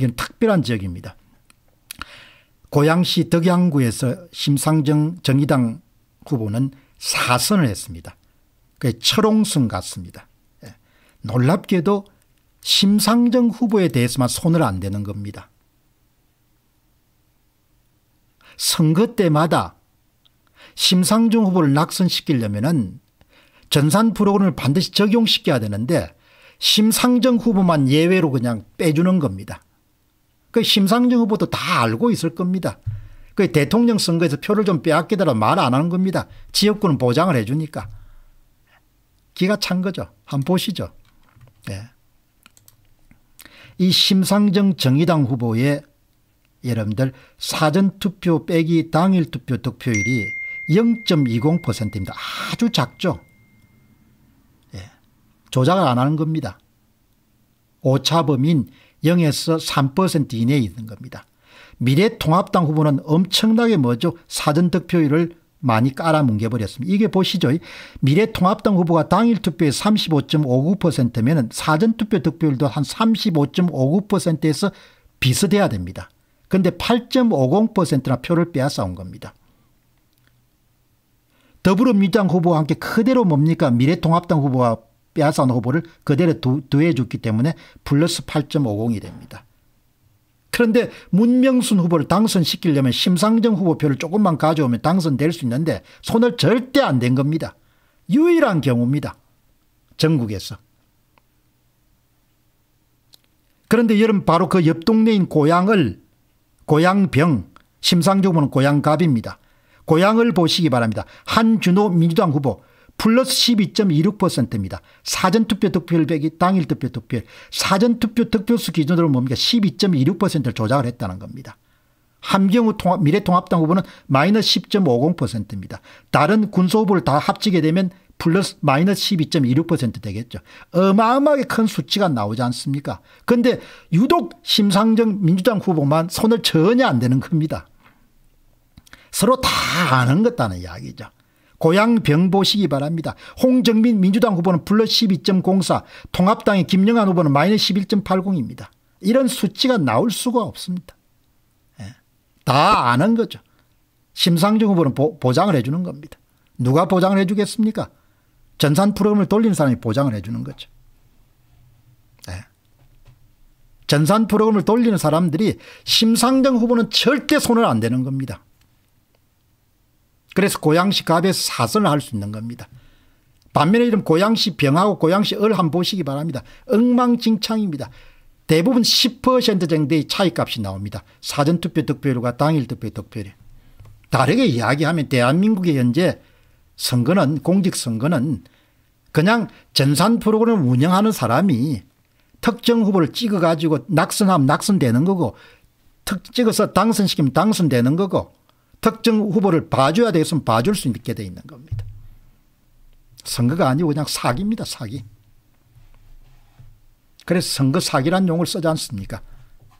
이건 특별한 지역입니다. 고양시 덕양구에서 심상정 정의당 후보는 사선을 했습니다. 그게 철옹승 같습니다. 예. 놀랍게도 심상정 후보에 대해서만 손을 안 대는 겁니다. 선거 때마다 심상정 후보를 낙선시키려면 전산 프로그램을 반드시 적용시켜야 되는데 심상정 후보만 예외로 그냥 빼주는 겁니다. 그 심상정 후보도 다 알고 있을 겁니다. 그 대통령 선거에서 표를 좀 빼앗기더라도 말 안 하는 겁니다. 지역구는 보장을 해주니까. 기가 찬 거죠. 한번 보시죠. 예. 이 심상정 정의당 후보의 여러분들 사전투표 빼기 당일투표 득표율이 0.20%입니다. 아주 작죠. 예. 조작을 안 하는 겁니다. 오차범인 0에서 3% 이내에 있는 겁니다. 미래통합당 후보는 엄청나게 뭐죠 사전 득표율을 많이 깔아뭉개버렸습니다. 이게 보시죠. 미래통합당 후보가 당일 투표에 35.59%면 사전투표 득표율도 한 35.59%에서 비슷해야 됩니다. 그런데 8.50%나 표를 빼앗아온 겁니다. 더불어민주당 후보와 함께 그대로 뭡니까 미래통합당 후보와 빼앗아온 후보를 그대로 두, 해줬기 때문에 플러스 8.50이 됩니다. 그런데 문명순 후보를 당선시키려면 심상정 후보표를 조금만 가져오면 당선될 수 있는데 손을 절대 안 댄 겁니다. 유일한 경우입니다. 전국에서. 그런데 여름 바로 그 옆 동네인 고향을 고향병 심상정 후보는 고향갑입니다. 고향을 보시기 바랍니다. 한준호 민주당 후보 플러스 12.26%입니다. 사전투표 득표율 빼기 당일 투표 득표율. 사전투표 득표수 기준으로 뭡니까? 12.26%를 조작을 했다는 겁니다. 함경우 통합, 미래통합당 후보는 마이너스 10.50%입니다. 다른 군소 후보를 다 합치게 되면 플러스 마이너스 12.26% 되겠죠. 어마어마하게 큰 수치가 나오지 않습니까? 그런데 유독 심상정 민주당 후보만 손을 전혀 안 대는 겁니다. 서로 다 아는 것다는 이야기죠. 고향 병 보시기 바랍니다. 홍정민 민주당 후보는 플러스 12.04 통합당의 김영환 후보는 마이너스 11.80입니다. 이런 수치가 나올 수가 없습니다. 예. 다 아는 거죠. 심상정 후보는 보, 보장을 해주는 겁니다. 누가 보장을 해주겠습니까? 전산 프로그램을 돌린 사람이 보장을 해주는 거죠. 예. 전산 프로그램을 돌리는 사람들이 심상정 후보는 절대 손을 안 대는 겁니다. 그래서 고양시 갑에서 사선을 할 수 있는 겁니다. 반면에 이런 고양시 병하고 고양시 을 한번 보시기 바랍니다. 엉망진창입니다. 대부분 10% 정도의 차이값이 나옵니다. 사전투표 득표율과 당일 투표 득표율. 이 다르게 이야기하면 대한민국의 현재 선거는 공직선거는 그냥 전산 프로그램 운영하는 사람이 특정 후보를 찍어가지고 낙선하면 낙선되는 거고 특 찍어서 당선시키면 당선되는 거고 특정 후보를 봐줘야 되겠으면 봐줄 수 있게 돼 있는 겁니다. 선거가 아니고 그냥 사기입니다. 사기. 그래서 선거 사기란 용어를 쓰지 않습니까?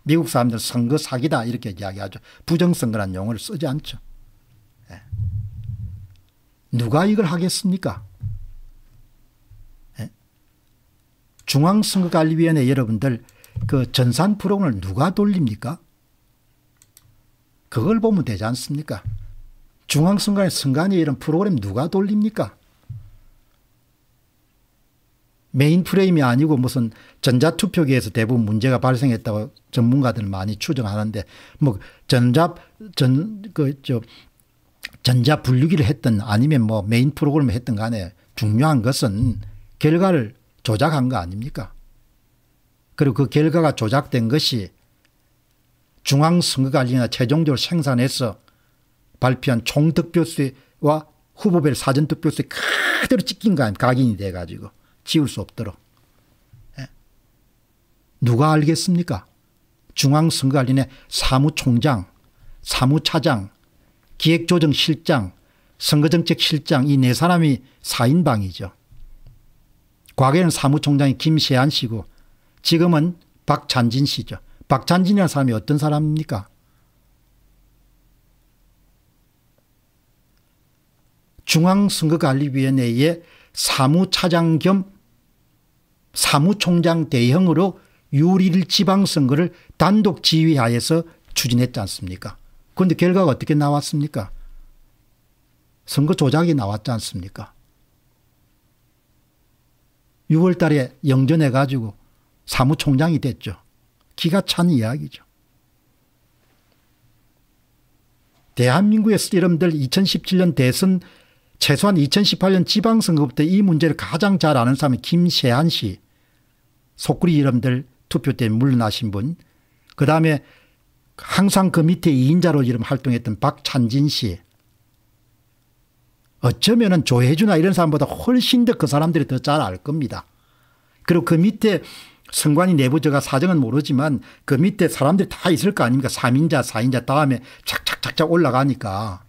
미국 사람들은 선거 사기다 이렇게 이야기하죠. 부정선거란 용어를 쓰지 않죠. 예. 누가 이걸 하겠습니까? 예. 중앙선거관리위원회 여러분들 그 전산 프로그램을 누가 돌립니까? 그걸 보면 되지 않습니까? 중앙선관위 선관위 이런 프로그램 누가 돌립니까? 메인 프레임이 아니고 무슨 전자투표기에서 대부분 문제가 발생했다고 전문가들 많이 추정하는데 뭐 전자 전그저 전자 분류기를 했던 아니면 뭐 메인 프로그램을 했던 간에 중요한 것은 결과를 조작한 거 아닙니까? 그리고 그 결과가 조작된 것이 중앙선거관리나 최종적으로 생산해서 발표한 총득표수와 후보별 사전득표수에 그대로 찍힌 거 아닙니까? 각인이 돼가지고 지울 수 없도록. 예? 누가 알겠습니까? 중앙선거관리의 사무총장, 사무차장, 기획조정실장, 선거정책실장 이 네 사람이 4인방이죠. 과거에는 사무총장이 김세한 씨고 지금은 박찬진 씨죠. 박찬진이라는 사람이 어떤 사람입니까? 중앙선거관리위원회의 사무차장 겸 사무총장 대형으로 6.1 지방선거를 단독 지휘하에서 추진했지 않습니까? 그런데 결과가 어떻게 나왔습니까? 선거 조작이 나왔지 않습니까? 6월 달에 영전해가지고 사무총장이 됐죠. 기가 찬 이야기죠. 대한민국의 스리름들 2017년 대선 최소한 2018년 지방선거부터 이 문제를 가장 잘 아는 사람이 김세한 씨. 속구리 이름들 투표 때 물러나신 분. 그 다음에 항상 그 밑에 2인자로 이름 활동했던 박찬진 씨. 어쩌면 조혜주나 이런 사람보다 훨씬 더 그 사람들이 더 잘 알 겁니다. 그리고 그 밑에 선관이 내부자가 사정은 모르지만 그 밑에 사람들이 다 있을 거 아닙니까? 3인자, 4인자 다음에 착착착착 올라가니까.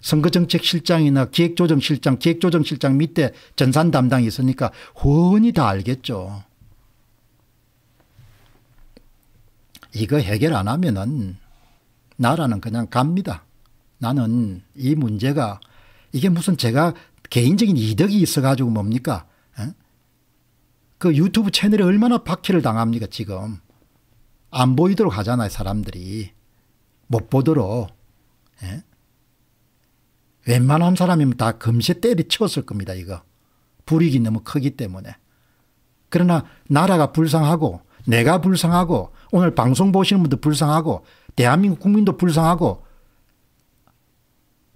선거정책실장이나 기획조정실장, 기획조정실장 밑에 전산 담당이 있으니까 훤히 다 알겠죠. 이거 해결 안 하면은 나라는 그냥 갑니다. 나는 이 문제가 이게 무슨 제가 개인적인 이득이 있어가지고 뭡니까? 그 유튜브 채널에 얼마나 박해를 당합니까 지금. 안 보이도록 하잖아요 사람들이. 못 보도록. 예? 웬만한 사람이면 다 금세 때리쳤을 겁니다 이거. 불이익이 너무 크기 때문에. 그러나 나라가 불쌍하고 내가 불쌍하고 오늘 방송 보시는 분도 불쌍하고 대한민국 국민도 불쌍하고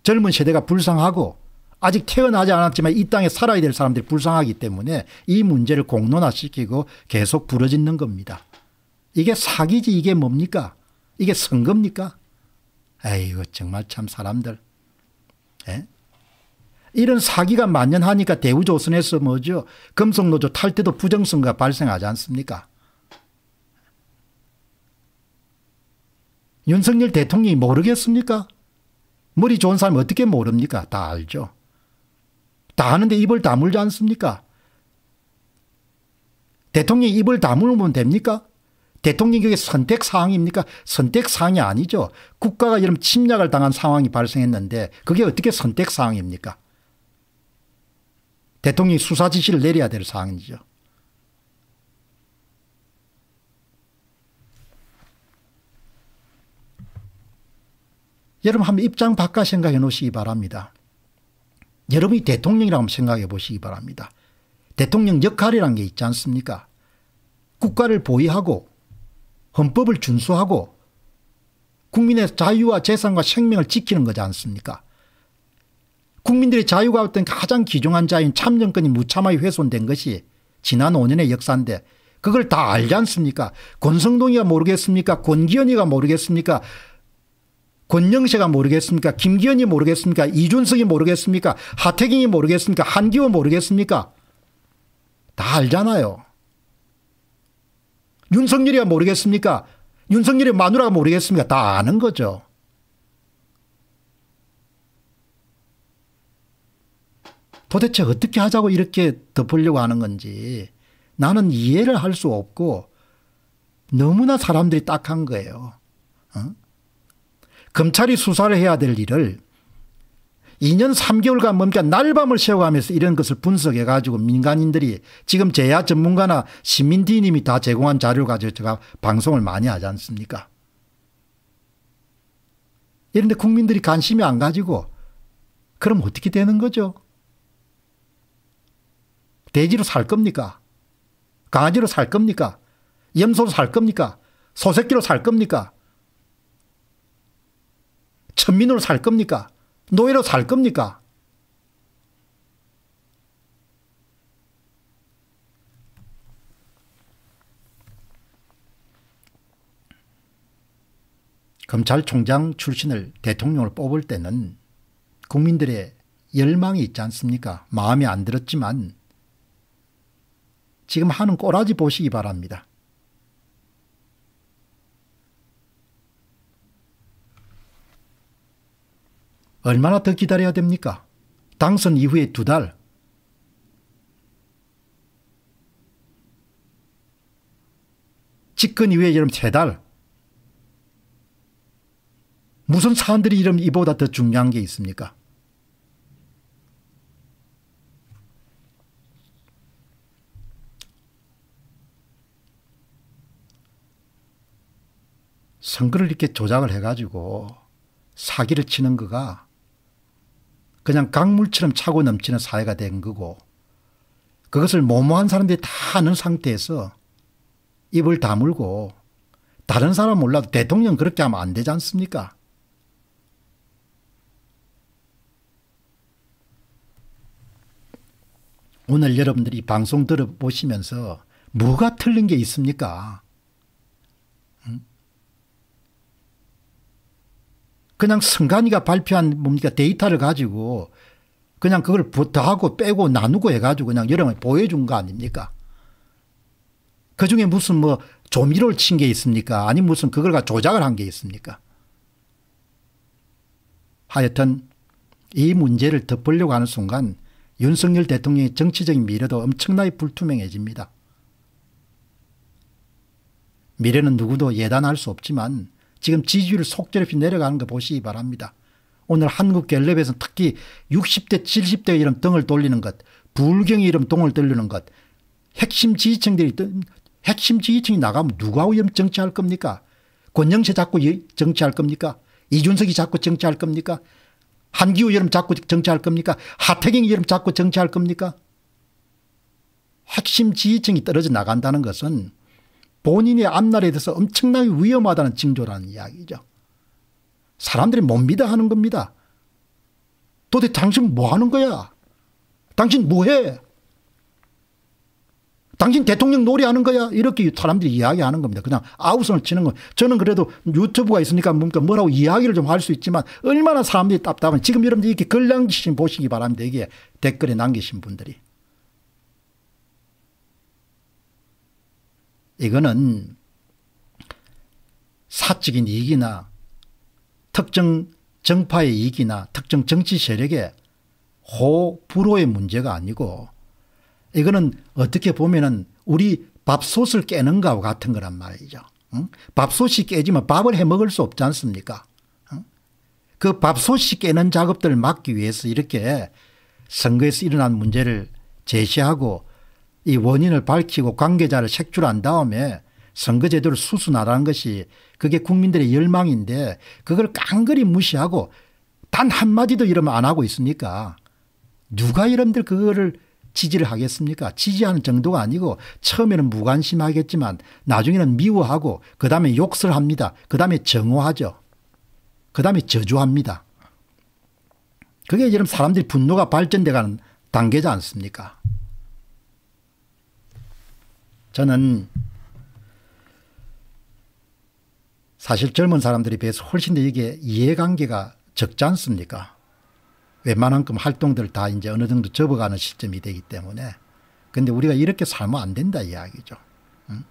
젊은 세대가 불쌍하고 아직 태어나지 않았지만 이 땅에 살아야 될 사람들이 불쌍하기 때문에 이 문제를 공론화시키고 계속 부러지는 겁니다. 이게 사기지 이게 뭡니까? 이게 선거니까 에이구 정말 참 사람들. 에? 예? 이런 사기가 만연하니까 대우조선에서 뭐죠? 금속노조 탈 때도 부정선거가 발생하지 않습니까? 윤석열 대통령이 모르겠습니까? 머리 좋은 사람 어떻게 모릅니까? 다 알죠. 다 하는데 입을 다물지 않습니까? 대통령이 입을 다물면 됩니까? 대통령이 그게 선택 사항입니까? 선택 사항이 아니죠. 국가가 이런 침략을 당한 상황이 발생했는데 그게 어떻게 선택 사항입니까? 대통령이 수사 지시를 내려야 될 사항이죠. 여러분 한번 입장 바꿔 생각해 놓으시기 바랍니다. 여러분이 대통령이라고 생각해 보시기 바랍니다. 대통령 역할이란 게 있지 않습니까? 국가를 보위하고 헌법을 준수하고 국민의 자유와 재산과 생명을 지키는 거지 않습니까? 국민들의 자유가 어떤 가장 귀중한 자인 참정권이 무참하게 훼손된 것이 지난 5년의 역사인데 그걸 다 알지 않습니까? 권성동이가 모르겠습니까? 권기현이가 모르겠습니까? 권영세가 모르겠습니까? 김기현이 모르겠습니까? 이준석이 모르겠습니까? 하태경이 모르겠습니까? 한기호 모르겠습니까? 다 알잖아요. 윤석열이가 모르겠습니까? 윤석열의 마누라가 모르겠습니까? 다 아는 거죠. 도대체 어떻게 하자고 이렇게 덮으려고 하는 건지 나는 이해를 할 수 없고 너무나 사람들이 딱한 거예요. 어? 검찰이 수사를 해야 될 일을 2년 3개월간 뭡니까 날밤을 새워가면서 이런 것을 분석해 가지고 민간인들이 지금 제야 전문가나 시민디님이 다 제공한 자료를 가지고 제가 방송을 많이 하지 않습니까? 이런데 국민들이 관심이 안 가지고 그럼 어떻게 되는 거죠? 돼지로 살 겁니까? 강아지로 살 겁니까? 염소로 살 겁니까? 소새끼로 살 겁니까? 천민으로 살 겁니까? 노예로 살 겁니까? 검찰총장 출신을 대통령을 뽑을 때는 국민들의 열망이 있지 않습니까? 마음에 안 들었지만 지금 하는 꼬라지 보시기 바랍니다. 얼마나 더 기다려야 됩니까? 당선 이후에 두 달. 집권 이후에 여러분 세 달. 무슨 사안들이 이름 이보다 더 중요한 게 있습니까? 선거를 이렇게 조작을 해가지고 사기를 치는 거가 그냥 강물처럼 차고 넘치는 사회가 된 거고 그것을 모모한 사람들이 다 아는 상태에서 입을 다물고 다른 사람 몰라도 대통령 그렇게 하면 안 되지 않습니까? 오늘 여러분들이 방송 들어보시면서 뭐가 틀린 게 있습니까? 그냥 승관이가 발표한 뭡니까 데이터를 가지고 그냥 그걸 더하고 빼고 나누고 해가지고 그냥 여러분 보여준 거 아닙니까? 그 중에 무슨 뭐 조미료를 친 게 있습니까? 아니 무슨 그걸 가 조작을 한 게 있습니까? 하여튼 이 문제를 덮으려고 하는 순간 윤석열 대통령의 정치적인 미래도 엄청나게 불투명해집니다. 미래는 누구도 예단할 수 없지만 지금 지지율 속절없이 내려가는 거 보시기 바랍니다. 오늘 한국갤럽에서 특히 60대 70대 이름 등을 돌리는 것 불경이 이름 등을 돌리는 것 핵심 지지층들이 핵심 지지층이 나가면 누가 오염 정치할 겁니까? 권영세 자꾸 정치할 겁니까? 이준석이 자꾸 정치할 겁니까? 한기호 여름 자꾸 정치할 겁니까? 하태경 이름 자꾸 정치할 겁니까? 핵심 지지층이 떨어져 나간다는 것은 본인의 앞날에 대해서 엄청나게 위험하다는 징조라는 이야기죠. 사람들이 못 믿어 하는 겁니다. 도대체 당신 뭐 하는 거야? 당신 뭐 해? 당신 대통령 놀이하는 거야? 이렇게 사람들이 이야기하는 겁니다. 그냥 아우성을 치는 거. 저는 그래도 유튜브가 있으니까 뭔가 뭐라고 이야기를 좀 할 수 있지만 얼마나 사람들이 답답한 지금 여러분들 이렇게 글랑지신 보시기 바랍니다. 이게 댓글에 남기신 분들이. 이거는 사적인 이익이나 특정 정파의 이익이나 특정 정치 세력의 호불호의 문제가 아니고 이거는 어떻게 보면은 우리 밥솥을 깨는 가와 같은 거란 말이죠. 응? 밥솥이 깨지면 밥을 해 먹을 수 없지 않습니까? 응? 그 밥솥이 깨는 작업들을 막기 위해서 이렇게 선거에서 일어난 문제를 제시하고 이 원인을 밝히고 관계자를 색출한 다음에 선거제도를 수순하라는 것이 그게 국민들의 열망인데 그걸 깡그리 무시하고 단 한마디도 이러면 안 하고 있으니까 누가 여러분들 그거를 지지를 하겠습니까 지지하는 정도가 아니고 처음에는 무관심하겠지만 나중에는 미워하고 그다음에 욕설 합니다. 그다음에 정오하죠. 그다음에 저주합니다. 그게 여러분 사람들이 분노가 발전돼가는 단계지 않습니까 저는 사실 젊은 사람들이 비해서 훨씬 더 이게 이해관계가 적지 않습니까? 웬만한큼 활동들 다 이제 어느 정도 접어가는 시점이 되기 때문에. 근데 우리가 이렇게 살면 안 된다 이야기죠. 응?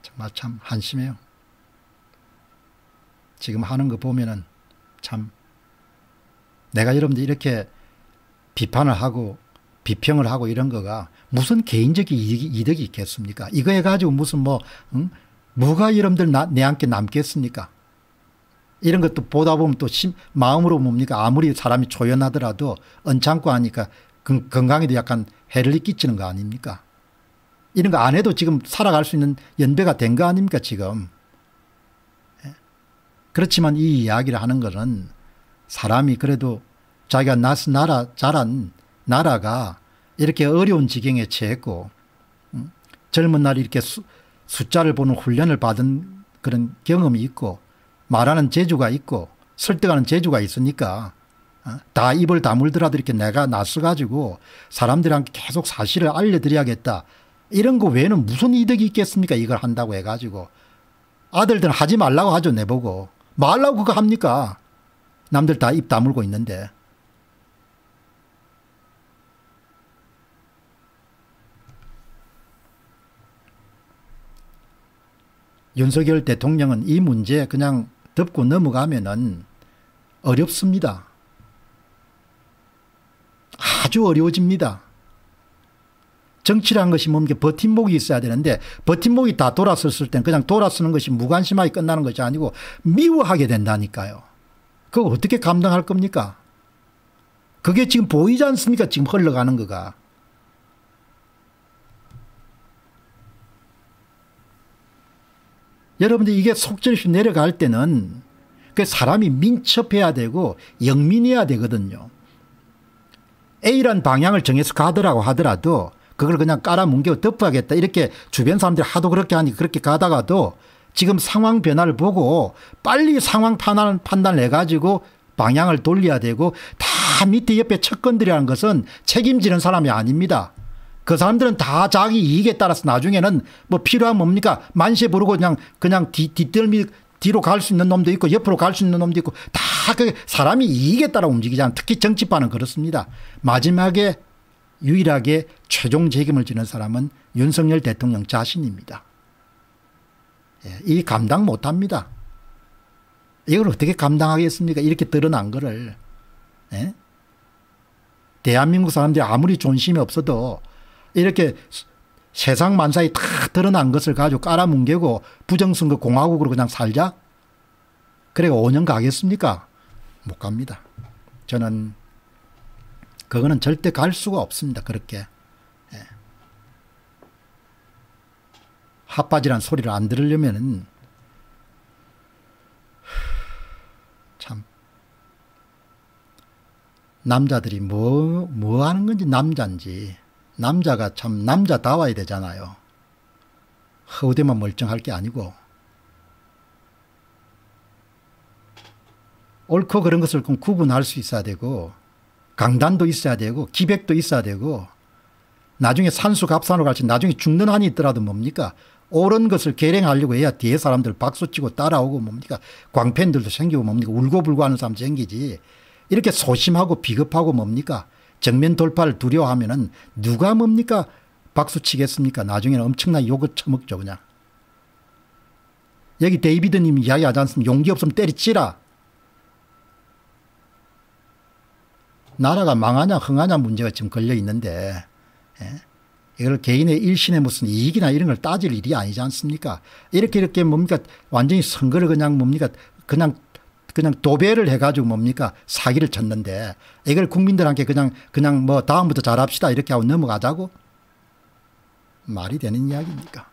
정말 참 한심해요. 지금 하는 거 보면은 참 내가 여러분들 이렇게 비판을 하고 비평을 하고 이런 거가 무슨 개인적인 이득이, 이득이 있겠습니까? 이거해 가지고 무슨 뭐, 응? 뭐가 여러분들 나, 내한테 남겠습니까? 이런 것도 보다 보면 또 심, 마음으로 뭡니까? 아무리 사람이 조연하더라도 언짢고 하니까 그, 건강에도 약간 해를 끼치는 거 아닙니까? 이런 거 안 해도 지금 살아갈 수 있는 연배가 된 거 아닙니까, 지금? 예? 그렇지만 이 이야기를 하는 것은 사람이 그래도 자기가 나서 나라, 자란 나라가 이렇게 어려운 지경에 처했고 음, 젊은 날 이렇게 수, 숫자를 보는 훈련을 받은 그런 경험이 있고 말하는 재주가 있고 설득하는 재주가 있으니까 어, 다 입을 다물더라도 이렇게 내가 나서가지고 사람들한테 계속 사실을 알려드려야겠다. 이런 거 외에는 무슨 이득이 있겠습니까? 이걸 한다고 해가지고. 아들들은 하지 말라고 하죠, 내보고. 말라고 그거 합니까? 남들 다 입 다물고 있는데. 윤석열 대통령은 이 문제 그냥 덮고 넘어가면은 어렵습니다. 아주 어려워집니다. 정치란 것이 뭡니까? 뭐 버팀목이 있어야 되는데 버팀목이 다돌아섰을땐 그냥 돌아서는 것이 무관심하게 끝나는 것이 아니고 미워하게 된다니까요. 그거 어떻게 감당할 겁니까? 그게 지금 보이지 않습니까? 지금 흘러가는 거가. 여러분들 이게 속절없이 내려갈 때는 그 사람이 민첩해야 되고 영민해야 되거든요. A란 방향을 정해서 가더라고 하더라도 그걸 그냥 깔아뭉개고 덮어야겠다 이렇게 주변 사람들이 하도 그렇게 하니 그렇게 가다가도 지금 상황 변화를 보고 빨리 상황 판단, 판단을 해가지고 방향을 돌려야 되고 다 밑에 옆에 척건들이라는 것은 책임지는 사람이 아닙니다. 그 사람들은 다 자기 이익에 따라서 나중에는 뭐 필요한 뭡니까 만세 부르고 그냥 그냥 뒤, 뒤뜰미 뒤로 갈 수 있는 놈도 있고 옆으로 갈 수 있는 놈도 있고 다 그 사람이 이익에 따라 움직이잖아 특히 정치판은 그렇습니다. 마지막에 유일하게 최종 책임을 지는 사람은 윤석열 대통령 자신입니다. 예, 이 감당 못합니다. 이걸 어떻게 감당하겠습니까? 이렇게 드러난 거를. 예? 대한민국 사람들이 아무리 존심이 없어도 이렇게 세상 만사에 다 드러난 것을 가지고 깔아뭉개고 부정선거 공화국으로 그냥 살자? 그래 5년 가겠습니까? 못 갑니다. 저는 그거는 절대 갈 수가 없습니다. 그렇게. 핫바지란 소리를 안들으려면참 남자들이 뭐, 뭐 하는 건지 남잔지 남자가 참 남자다워야 되잖아요. 허우대만 멀쩡할 게 아니고 옳고 그런 것을 좀 구분할 수 있어야 되고 강단도 있어야 되고 기백도 있어야 되고 나중에 산수갑산으로 갈지 나중에 죽는 한이 있더라도 뭡니까 옳은 것을 계량하려고 해야 뒤에 사람들 박수치고 따라오고 뭡니까 광팬들도 생기고 뭡니까 울고불고 하는 사람 생기지 이렇게 소심하고 비겁하고 뭡니까 정면 돌파를 두려워하면 은 누가 뭡니까 박수치겠습니까 나중에는 엄청난 욕을 처먹죠 그냥 여기 데이비드님 이야기하지 이 않습니까 용기 없으면 때리치라 나라가 망하냐 흥하냐 문제가 지금 걸려 있는데 예? 이걸 개인의 일신의 무슨 이익이나 이런 걸 따질 일이 아니지 않습니까? 이렇게 이렇게 뭡니까? 완전히 선거를 그냥 뭡니까? 그냥 그냥 도배를 해가지고 뭡니까 사기를 쳤는데 이걸 국민들한테 그냥 그냥 뭐 다음부터 잘합시다 이렇게 하고 넘어가자고 말이 되는 이야기입니까?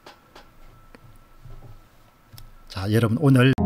자 여러분 오늘